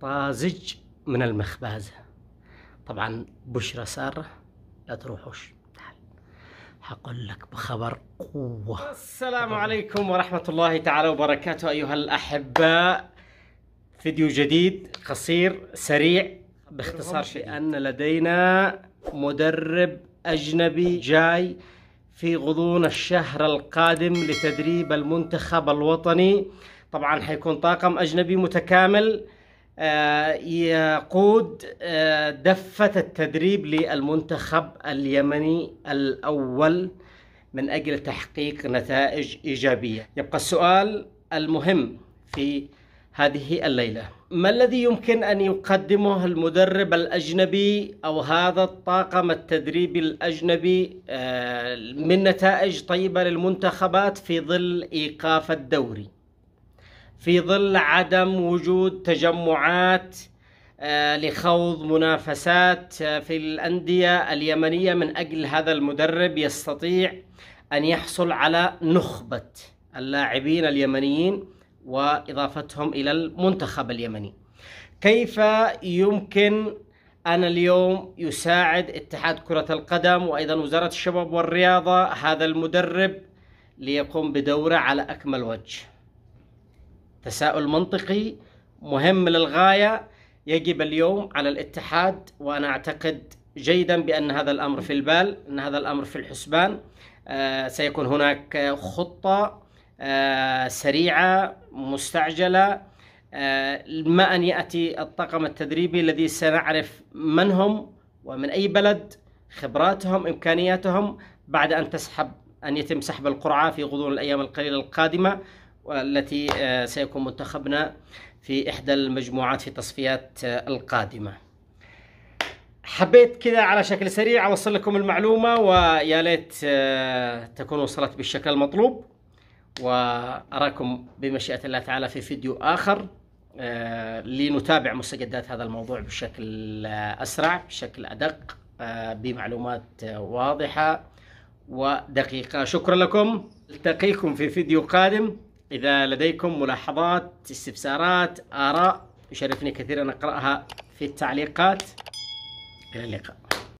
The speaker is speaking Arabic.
طازج من المخبازة طبعا بشرى سارة لا تروحوش حقول لك بخبر قوة السلام عليكم ورحمة الله تعالى وبركاته أيها الأحباء فيديو جديد قصير سريع باختصار بأن لدينا مدرب أجنبي جاي في غضون الشهر القادم لتدريب المنتخب الوطني طبعا حيكون طاقم أجنبي متكامل آه، يقود آه، دفة التدريب للمنتخب اليمني الأول من أجل تحقيق نتائج إيجابية يبقى السؤال المهم في هذه الليلة ما الذي يمكن أن يقدمه المدرب الأجنبي أو هذا الطاقم التدريبي الأجنبي آه، من نتائج طيبة للمنتخبات في ظل إيقاف الدوري في ظل عدم وجود تجمعات آه، لخوض منافسات آه، في الأندية اليمنية من أجل هذا المدرب يستطيع أن يحصل على نخبة اللاعبين اليمنيين وإضافتهم إلى المنتخب اليمني كيف يمكن أن اليوم يساعد اتحاد كرة القدم وأيضا وزارة الشباب والرياضة هذا المدرب ليقوم بدوره على أكمل وجه تساؤل منطقي مهم للغاية يجب اليوم على الاتحاد وأنا أعتقد جيدا بأن هذا الأمر في البال أن هذا الأمر في الحسبان آه، سيكون هناك خطة آه، سريعة مستعجلة آه، ما أن يأتي الطاقم التدريبي الذي سنعرف من هم ومن أي بلد خبراتهم إمكانياتهم بعد أن تسحب أن يتم سحب القرعة في غضون الأيام القليلة القادمة والتي آه، سيكون منتخبنا في إحدى المجموعات في التصفيات آه، القادمة حبيت كذا على شكل سريع أوصل لكم المعلومة ويا ليت آه، تكون وصلت بالشكل المطلوب وأراكم بمشيئة الله تعالى في فيديو آخر لنتابع مستجدات هذا الموضوع بشكل أسرع بشكل أدق بمعلومات واضحة ودقيقة شكرا لكم التقيكم في فيديو قادم إذا لديكم ملاحظات استفسارات آراء يشرفني كثيرا أقرأها في التعليقات إلى اللقاء